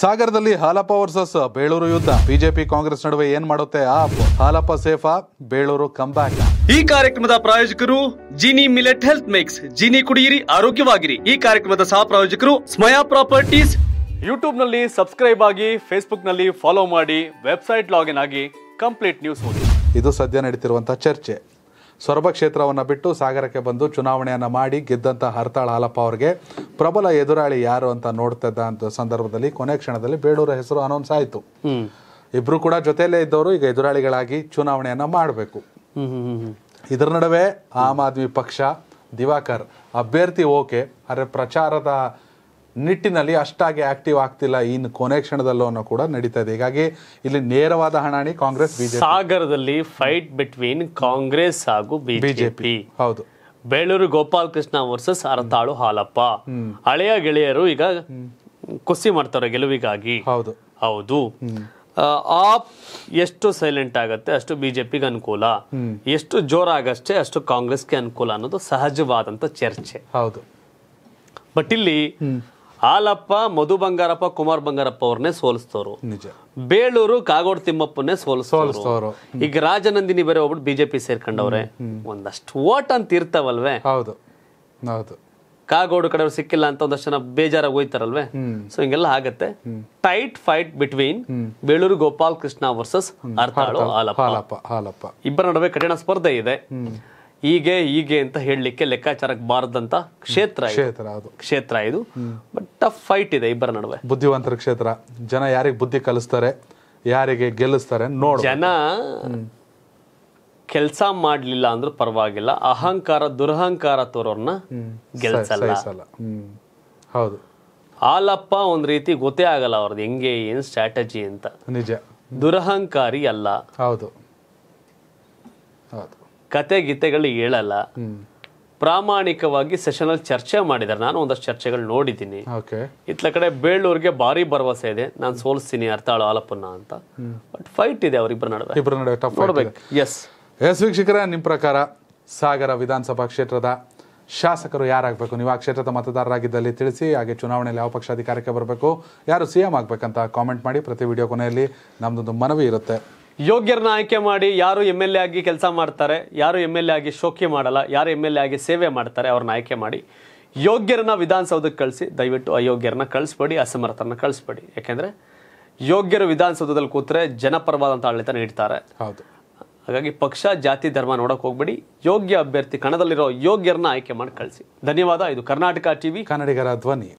ಸಾಗರದಲ್ಲಿ ಹಾಲಪ್ಪ ವರ್ಸಸ್ ಬೇಳೂರು ಯುದ್ಧ ಬಿಜೆಪಿ ಕಾಂಗ್ರೆಸ್ ನಡುವೆ ಏನ್ ಮಾಡುತ್ತೆ ಆಪ್ ಹಾಲಪ್ಪ ಸೇಫಾ ಬೇಳೂರು ಕಂಬ್ಯಾಕ್ ಈ ಕಾರ್ಯಕ್ರಮದ ಪ್ರಾಯೋಜಕರು Jini millet health mix Jini ಕುಡಿಯಿರಿ ಆರೋಗ್ಯವಾಗಿರಿ ಈ ಕಾರ್ಯಕ್ರಮದ ಸಹ ಪ್ರಾಯೋಜಕರು ಸ್ಮಯಾ ಪ್ರಾಪರ್ಟೀಸ್ ಯೂಟ್ಯೂಬ್ ನಲ್ಲಿ ಸಬ್ಸ್ಕ್ರೈಬ್ ಆಗಿ ಫೇಸ್ಬುಕ್ ನಲ್ಲಿ ಫಾಲೋ ಮಾಡಿ ವೆಬ್ಸೈಟ್ ಲಾಗಿನ್ ಆಗಿ ಕಂಪ್ಲೀಟ್ ನ್ಯೂಸ್ ಓದಿ ಇದು ಸದ್ಯ ನಡೀತಿರುವಂತಹ ಚರ್ಚೆ ಸೊರಬ ಕ್ಷೇತ್ರವನ್ನು ಬಿಟ್ಟು ಸಾಗರಕ್ಕೆ ಬಂದು ಚುನಾವಣೆಯನ್ನು ಮಾಡಿ ಗೆದ್ದಂಥ ಹರ್ತಾಳ ಹಾಲಪ್ಪ ಅವರಿಗೆ ಪ್ರಬಲ ಎದುರಾಳಿ ಯಾರು ಅಂತ ನೋಡ್ತಿದ್ದ ಸಂದರ್ಭದಲ್ಲಿ ಕೊನೆ ಕ್ಷಣದಲ್ಲಿ ಬೇಳೂರ ಹೆಸರು ಅನೌನ್ಸ್ ಆಯಿತು ಇಬ್ಬರು ಕೂಡ ಜೊತೆಯಲ್ಲೇ ಇದ್ದವರು ಈಗ ಎದುರಾಳಿಗಳಾಗಿ ಚುನಾವಣೆಯನ್ನು ಮಾಡಬೇಕು ಇದರ ನಡುವೆ ಆಮ್ ಆದ್ಮಿ ಪಕ್ಷ ದಿವಾಕರ್ ಅಭ್ಯರ್ಥಿ ಓಕೆ ಆದರೆ ಪ್ರಚಾರದ ನಿಟ್ಟಿನಲ್ಲಿ ಅಷ್ಟಾಗಿ ಆಕ್ಟಿವ್ ಆಗ್ತಿಲ್ಲ ಇನ್ನು ಕೊನೆ ಕ್ಷಣದಲ್ಲೂ ಕೂಡ ನಡೀತಾ ಇದೆ ಹೀಗಾಗಿ ಇಲ್ಲಿ ನೇರವಾದ ಹಣಾಣಿ ಕಾಂಗ್ರೆಸ್ ಬಿಜೆಪಿ ಸಾಗರದಲ್ಲಿ ಫೈಟ್ ಬಿಟ್ವೀನ್ ಕಾಂಗ್ರೆಸ್ ಹಾಗೂ ಬಿಜೆಪಿ ಹೌದು ಬೇಳೂರು ಗೋಪಾಲ್ ಕೃಷ್ಣ ವರ್ಸಸ್ ಅರತಾಳು ಹಾಲಪ್ಪ ಹಳೆಯ ಗೆಳೆಯರು ಈಗ ಕುಸಿ ಮಾಡ್ತಾರೆ ಗೆಲುವಿಗಾಗಿ ಹೌದು ಹೌದು ಆಪ್ ಎಷ್ಟು ಸೈಲೆಂಟ್ ಆಗತ್ತೆ ಅಷ್ಟು ಬಿಜೆಪಿಗೆ ಅನುಕೂಲ ಎಷ್ಟು ಜೋರಾಗಷ್ಟೇ ಅಷ್ಟು ಕಾಂಗ್ರೆಸ್ಗೆ ಅನುಕೂಲ ಅನ್ನೋದು ಸಹಜವಾದಂತ ಚರ್ಚೆ ಹೌದು ಬಟ್ ಇಲ್ಲಿ ಹಾಲಪ್ಪ ಮಧು ಬಂಗಾರಪ್ಪ ಕುಮಾರ್ ಬಂಗಾರಪ್ಪ ಅವ್ರನ್ನೇ ಸೋಲಿಸ್ತವ್ರು ಬೇಳೂರು ಕಾಗೋಡ್ ತಿಮ್ಮಪ್ಪನ್ನೇ ಸೋಲಿಸ್ತವ್ರು ಈಗ ರಾಜನಂದಿನಿ ಬೇರೆ ಒಬ್ಬಿಟ್ಟು ಬಿಜೆಪಿ ಸೇರ್ಕೊಂಡವ್ರೆ ಒಂದಷ್ಟು ಓಟ್ ಅಂತ ಇರ್ತಾವಲ್ವೇ ಹೌದು ಹೌದು ಕಾಗೋಡು ಕಡೆಯವ್ರು ಸಿಕ್ಕಿಲ್ಲ ಅಂತ ಒಂದಷ್ಟು ಜನ ಬೇಜಾರಾಗಿ ಹೋಯ್ತಾರಲ್ವೇ ಸೊ ಹಿಂಗೆಲ್ಲ ಆಗತ್ತೆ tight fight between Beluru Gopal Krishna versus Arthalu Halappa Halappa ಇಬ್ಬರ ನಡುವೆ ಕಠಿಣ ಸ್ಪರ್ಧೆ ಇದೆ ಹೀಗೆ ಹೀಗೆ ಅಂತ ಹೇಳಲಿಕ್ಕೆ ಲೆಕ್ಕಾಚಾರಕ್ಕೆ ಬಾರದಂತ ಕ್ಷೇತ್ರ ಕ್ಷೇತ್ರ ಅದು ಕ್ಷೇತ್ರ ಇದು ಬಟ್ ಟಫ್ ಫೈಟ್ ಇದೆ ಇಬ್ಬರ ನಡುವೆ ಬುದ್ಧಿವಂತರ ಕ್ಷೇತ್ರ ಜನ ಯಾರಿಗೆ ಬುದ್ಧಿ ಕಲಿಸ್ತಾರೆ ಯಾರಿಗೆ ಗೆಲ್ಲಿಸ್ತಾರೆ ನೋಡಿ ಜನ ಕೆಲಸ ಮಾಡಲಿಲ್ಲ ಅಂದ್ರೂ ಪರವಾಗಿಲ್ಲ ಅಹಂಕಾರ ದುರಹಂಕಾರ ತೋರೋರ್ನ ಗೆಲ್ಸಲ್ಲ ಹೌದು ಹಾಲಪ್ಪ ಒಂದ್ ರೀತಿ ಗೊತ್ತೇ ಆಗಲ್ಲ ಅವ್ರದ್ದು ಹೆಂಗೆ ಏನ್ ಸ್ಟ್ರಾಟಜಿ ಅಂತ ನಿಜ ದುರಹಂಕಾರಿ ಅಲ್ಲ ಹೌದು ಹೌದು ಕತೆ ಗೀತೆಗಳು ಹೇಳಲ್ಲ ಪ್ರಾಮಾಣಿಕವಾಗಿ ಅಲ್ಲಿ ಚರ್ಚೆ ಮಾಡಿದ್ದಾರೆ ನಾನು ಒಂದಷ್ಟು ಚರ್ಚೆಗಳು ನೋಡಿದ್ದೀನಿ ಇತ್ಲ ಕಡೆ ಬೇಳೂರಿಗೆ ಭಾರಿ ಭರವಸೆ ಇದೆ ನಾನು ಸೋಲಿಸ್ತೀನಿ ಅರ್ಥಾಳು ಆಲಪ್ಪನ ಅಂತ ಬಟ್ ಫೈಟ್ ಇದೆ ಅವರಿಬ್ಬರ ನಡುವೆ ಇಬ್ಬರ ನಡುವೆ ಎಸ್ ಎಸ್ ವೀಕ್ಷಕರ ನಿಮ್ಮ ಪ್ರಕಾರ ಸಾಗರ ವಿಧಾನಸಭಾ ಕ್ಷೇತ್ರದ ಶಾಸಕರು ಯಾರಾಗಬೇಕು ನೀವು ಆ ಕ್ಷೇತ್ರದ ಮತದಾರರಾಗಿದ್ದಲ್ಲಿ ತಿಳಿಸಿ ಹಾಗೆ ಚುನಾವಣೆಯಲ್ಲಿ ಯಾವ ಪಕ್ಷ ಅಧಿಕಾರಕ್ಕೆ ಬರಬೇಕು ಯಾರು ಸಿ ಎಂ ಆಗಬೇಕಂತ ಕಾಮೆಂಟ್ ಮಾಡಿ ಪ್ರತಿ ವಿಡಿಯೋ ಕೊನೆಯಲ್ಲಿ ನಮ್ಮದೊಂದು ಮನವಿ ಇರುತ್ತೆ ಯೋಗ್ಯರನ್ನ ಆಯ್ಕೆ ಮಾಡಿ ಯಾರು ಎಮ್ ಎಲ್ ಎ ಆಗಿ ಕೆಲಸ ಮಾಡ್ತಾರೆ ಯಾರು ಎಮ್ ಎಲ್ ಎ ಆಗಿ ಶೋಕಿ ಮಾಡಲ್ಲ ಯಾರು ಎಮ್ ಎಲ್ ಎ ಆಗಿ ಸೇವೆ ಮಾಡ್ತಾರೆ ಅವ್ರನ್ನ ಆಯ್ಕೆ ಮಾಡಿ ಯೋಗ್ಯರನ್ನ ವಿಧಾನಸೌಧಕ್ಕೆ ಕಳಿಸಿ ದಯವಿಟ್ಟು ಅಯೋಗ್ಯರನ್ನ ಕಳಿಸ್ಬೇಡಿ ಅಸಮರ್ಥರನ್ನ ಕಳಿಸ್ಬೇಡಿ ಯಾಕೆಂದ್ರೆ ಯೋಗ್ಯರು ವಿಧಾನಸೌಧದಲ್ಲಿ ಕೂತ್ರೆ ಜನಪರವಾದಂಥ ಆಡಳಿತ ನೀಡ್ತಾರೆ ಹೌದು ಹಾಗಾಗಿ ಪಕ್ಷ ಜಾತಿ ಧರ್ಮ ನೋಡಕ್ ಹೋಗ್ಬೇಡಿ ಯೋಗ್ಯ ಅಭ್ಯರ್ಥಿ ಕಣದಲ್ಲಿರೋ ಯೋಗ್ಯರನ್ನ ಆಯ್ಕೆ ಮಾಡಿ ಕಳಿಸಿ ಧನ್ಯವಾದ ಇದು ಕರ್ನಾಟಕ ಟಿವಿ ಕನ್ನಡಿಗರ ಧ್ವನಿ